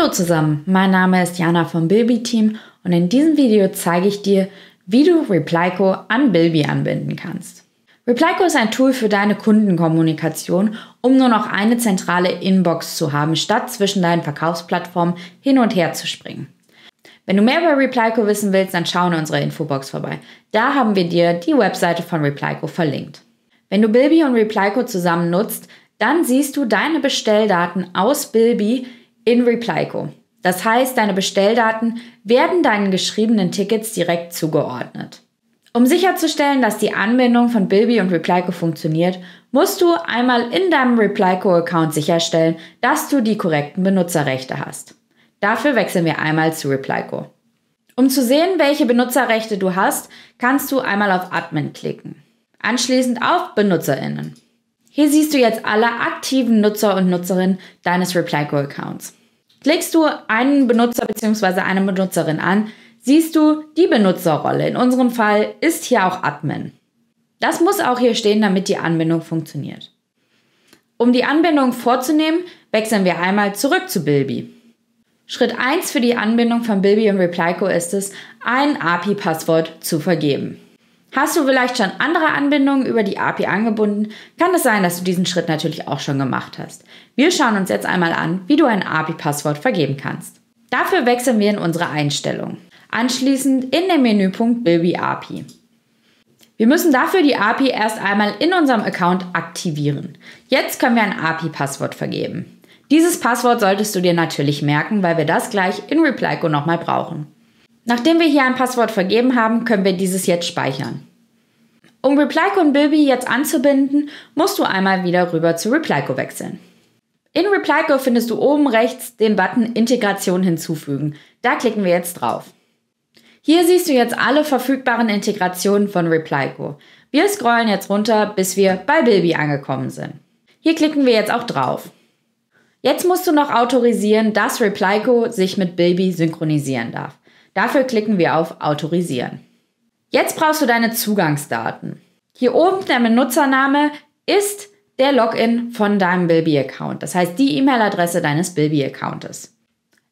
Hallo zusammen, mein Name ist Jana vom Bilby Team und in diesem Video zeige ich dir, wie du Replyco an Bilby anbinden kannst. Replyco ist ein Tool für deine Kundenkommunikation, um nur noch eine zentrale Inbox zu haben, statt zwischen deinen Verkaufsplattformen hin und her zu springen. Wenn du mehr über Replyco wissen willst, dann schau in unserer Infobox vorbei. Da haben wir dir die Webseite von Replyco verlinkt. Wenn du Bilby und Replyco zusammen nutzt, dann siehst du deine Bestelldaten aus Bilby in Replyco. Das heißt, deine Bestelldaten werden deinen geschriebenen Tickets direkt zugeordnet. Um sicherzustellen, dass die Anbindung von Bilby und Replyco funktioniert, musst du einmal in deinem Replyco-Account sicherstellen, dass du die korrekten Benutzerrechte hast. Dafür wechseln wir einmal zu Replyco. Um zu sehen, welche Benutzerrechte du hast, kannst du einmal auf Admin klicken. Anschließend auf BenutzerInnen. Hier siehst du jetzt alle aktiven Nutzer und Nutzerinnen deines Replyco-Accounts. Klickst du einen Benutzer bzw. eine Benutzerin an, siehst du die Benutzerrolle. In unserem Fall ist hier auch Admin. Das muss auch hier stehen, damit die Anbindung funktioniert. Um die Anbindung vorzunehmen, wechseln wir einmal zurück zu Bilby. Schritt 1 für die Anbindung von Bilby und Replyco ist es, ein API-Passwort zu vergeben. Hast du vielleicht schon andere Anbindungen über die API angebunden, kann es sein, dass du diesen Schritt natürlich auch schon gemacht hast. Wir schauen uns jetzt einmal an, wie du ein API-Passwort vergeben kannst. Dafür wechseln wir in unsere Einstellung. Anschließend in den Menüpunkt Bilby API. Wir müssen dafür die API erst einmal in unserem Account aktivieren. Jetzt können wir ein API-Passwort vergeben. Dieses Passwort solltest du dir natürlich merken, weil wir das gleich in ReplyGo nochmal brauchen. Nachdem wir hier ein Passwort vergeben haben, können wir dieses jetzt speichern. Um Replyco und Bilby jetzt anzubinden, musst du einmal wieder rüber zu Replyco wechseln. In Replyco findest du oben rechts den Button Integration hinzufügen. Da klicken wir jetzt drauf. Hier siehst du jetzt alle verfügbaren Integrationen von Replyco. Wir scrollen jetzt runter, bis wir bei Bilby angekommen sind. Hier klicken wir jetzt auch drauf. Jetzt musst du noch autorisieren, dass Replyco sich mit Bilby synchronisieren darf. Dafür klicken wir auf Autorisieren. Jetzt brauchst du deine Zugangsdaten. Hier oben der Benutzername ist der Login von deinem Bilby-Account, das heißt die E-Mail-Adresse deines Bilby-Accountes.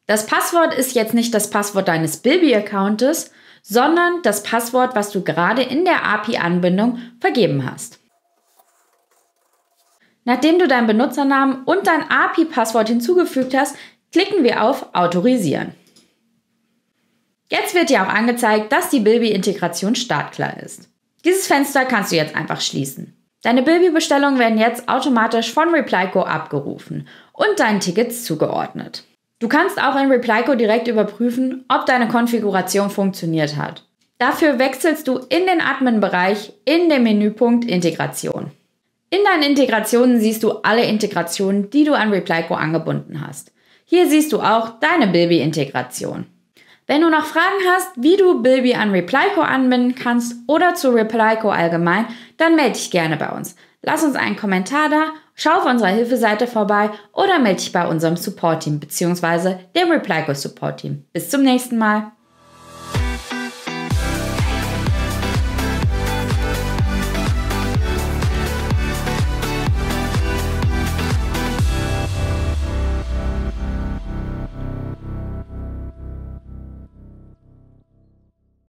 Das Passwort ist jetzt nicht das Passwort deines Bilby-Accountes, sondern das Passwort, was du gerade in der API-Anbindung vergeben hast. Nachdem du deinen Benutzernamen und dein API-Passwort hinzugefügt hast, klicken wir auf Autorisieren. Jetzt wird dir auch angezeigt, dass die Bilby-Integration startklar ist. Dieses Fenster kannst du jetzt einfach schließen. Deine Bilby-Bestellungen werden jetzt automatisch von Replyco abgerufen und deinen Tickets zugeordnet. Du kannst auch in Replyco direkt überprüfen, ob deine Konfiguration funktioniert hat. Dafür wechselst du in den Admin-Bereich in den Menüpunkt Integration. In deinen Integrationen siehst du alle Integrationen, die du an Replyco angebunden hast. Hier siehst du auch deine Bilby-Integration. Wenn du noch Fragen hast, wie du Bilby an Replyco anbinden kannst oder zu Replyco allgemein, dann melde dich gerne bei uns. Lass uns einen Kommentar da, schau auf unserer Hilfeseite vorbei oder melde dich bei unserem Support-Team bzw. dem Replyco Support-Team. Bis zum nächsten Mal.